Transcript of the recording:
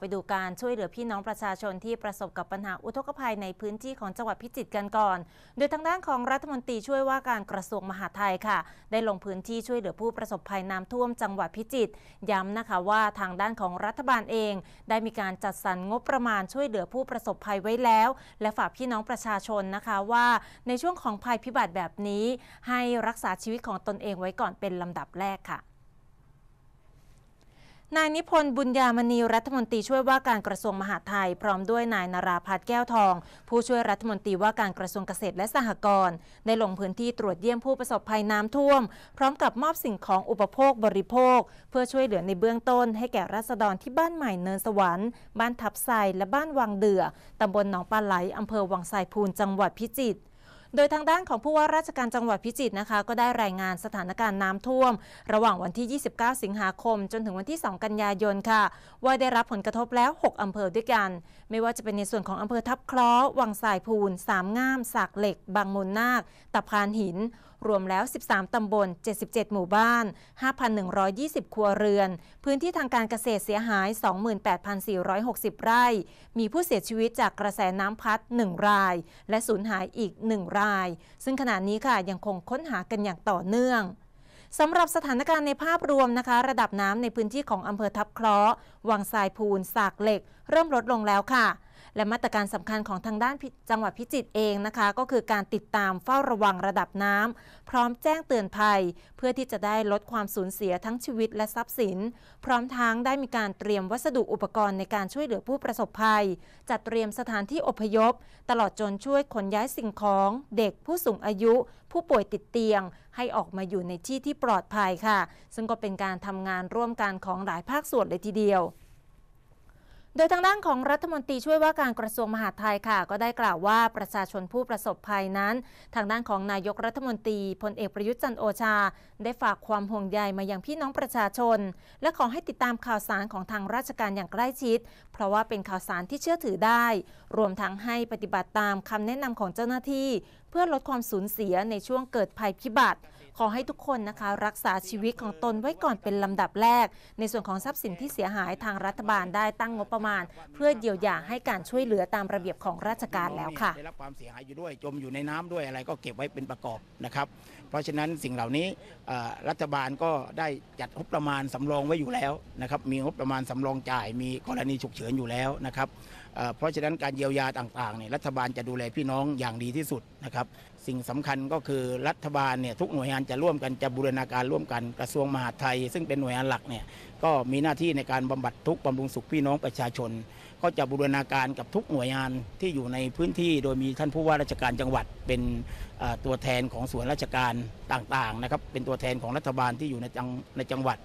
ไปดูการช่วยเหลือพี่น้องประชาชนที่ประสบกับปัญหาอุทกภัยในพื้นที่ของจังหวัดพิจิตรกันก่อน โดยทางด้านของรัฐมนตรีช่วยว่าการกระทรวงมหาดไทยค่ะ ได้ลงพื้นที่ช่วยเหลือผู้ประสบภัยน้ำท่วมจังหวัดพิจิตรย้ำนะคะว่าทางด้านของรัฐบาลเอง ได้มีการจัดสรรงบประมาณช่วยเหลือผู้ประสบภัยไว้แล้ว และฝากพี่น้องประชาชนนะคะว่าในช่วงของภัยพิบัติแบบนี้ ให้รักษาชีวิตของตนเองไว้ก่อนเป็นลำดับแรกค่ะนายนิพนธ์บุญญามณีรัฐมนตรีช่วยว่าการกระทรวงมหาดไทย พร้อมด้วยนายนาราพัฒน์แก้วทอง ผู้ช่วยรัฐมนตรีว่าการกระทรวงเกษตรและสหกรณ์ได้ลงพื้นที่ตรวจเยี่ยมผู้ประสบภัยน้ำท่วม พร้อมกับมอบสิ่งของอุปโภคบริโภค เพื่อช่วยเหลือในเบื้องต้น ให้แก่ราษฎรที่บ้านใหม่เนินสวรรค์ บ้านทับไซและบ้านวังเดือตำบลหนองปลาไหลอำเภอวังไซพูนจังหวัดพิจิตรโดยทางด้านของผู้ว่าราชการจังหวัดพิจิตรนะคะก็ได้รายงานสถานการณ์น้ำท่วม ระหว่างวันที่ 29 สิงหาคมจนถึงวันที่ 2 กันยายนค่ะ ว่าได้รับผลกระทบแล้ว 6 อำเภอด้วยกัน ไม่ว่าจะเป็นในส่วนของอำเภอทับคล้อ วังสายพูนสามงามสากเหล็ก บางมูลนาคตะพานหิน รวมแล้ว 13 ตำบล 77 หมู่บ้าน 5,120 ครัวเรือน พื้นที่ทางการเกษตรเสียหาย 28,460 ไร่ มีผู้เสียชีวิตจากกระแสน้ำพัด 1 ราย และสูญหายอีก1รายซึ่งขณะนี้ค่ะยังคงค้นหากันอย่างต่อเนื่องสำหรับสถานการณ์ในภาพรวมนะคะ ระดับน้ำในพื้นที่ของอำเภอทับเคราะห์วังทรายพูนสากเหล็ก เริ่มลดลงแล้วค่ะและมาตรการสำคัญของทางด้านจังหวัดพิจิตรเองนะคะ ก็คือการติดตามเฝ้าระวังระดับน้ำ พร้อมแจ้งเตือนภัย เพื่อที่จะได้ลดความสูญเสียทั้งชีวิตและทรัพย์สิน พร้อมทั้งได้มีการเตรียมวัสดุอุปกรณ์ในการช่วยเหลือผู้ประสบภัย จัดเตรียมสถานที่อพยพ ตลอดจนช่วยขนย้ายสิ่งของเด็กผู้สูงอายุ ผู้ป่วยติดเตียง ให้ออกมาอยู่ในที่ที่ปลอดภัยค่ะ ซึ่งก็เป็นการทำงานร่วมกันของหลายภาคส่วนเลยทีเดียวดยทางด้านของรัฐมนตรีช่วยว่าการกระทรวงมหาดไทยค่ะ ก็ได้กล่าวว่าประชาชนผู้ประสบภัยนั้น ทางด้านของนายกรัฐมนตรีพลเอกประยุทธ์จันโอชา ได้ฝากความห่วงใยมายังพี่น้องประชาชน และขอให้ติดตามข่าวสารของทางราชการอย่างใกล้ชิด เพราะว่าเป็นข่าวสารที่เชื่อถือได้ รวมทั้งให้ปฏิบัติตามคำแนะนำของเจ้าหน้าที่ เพื่อลดความสูญเสียในช่วงเกิดภัยพิบัติขอให้ทุกคนนะคะรักษาชีวิตของตนไว้ก่อนเป็นลำดับแรก ในส่วนของทรัพย์สินที่เสียหายทางรัฐบาลได้ตั้งงบประมาณ เพื่อเยียวยาให้การช่วยเหลือตามระเบียบของราชการแล้วค่ะได้รับความเสียหายอยู่ด้วยจมอยู่ในน้ำด้วยอะไรก็เก็บไว้เป็นประกอบนะครับ เพราะฉะนั้นสิ่งเหล่านี้รัฐบาลก็ได้จัดงบประมาณสำรองไว้อยู่แล้วนะครับมีงบประมาณสำรองจ่ายมีกรณีฉุกเฉินอยู่แล้วนะครับเพราะฉะนั้นการเยียวยาต่างๆเนี่ยรัฐบาลจะดูแลพี่น้องอย่างดีที่สุดนะครับสิ่งสำคัญก็คือรัฐบาลเนี่ยทุกหน่วยงานจะร่วมกันจะบูรณาการร่วมกันกระทรวงมหาดไทย ซึ่งเป็นหน่วยงานหลักเนี่ยก็มีหน้าที่ในการบำบัดทุกบำรุงสุขพี่น้องประชาชน ก็จะบูรณาการกับทุกหน่วยงานที่อยู่ในพื้นที่โดยมีท่านผู้ว่าราชการจังหวัด เป็นตัวแทนของส่วนราชการต่างๆนะครับเป็นตัวแทนของรัฐบาลที่อยู่ในจังในจังหวัด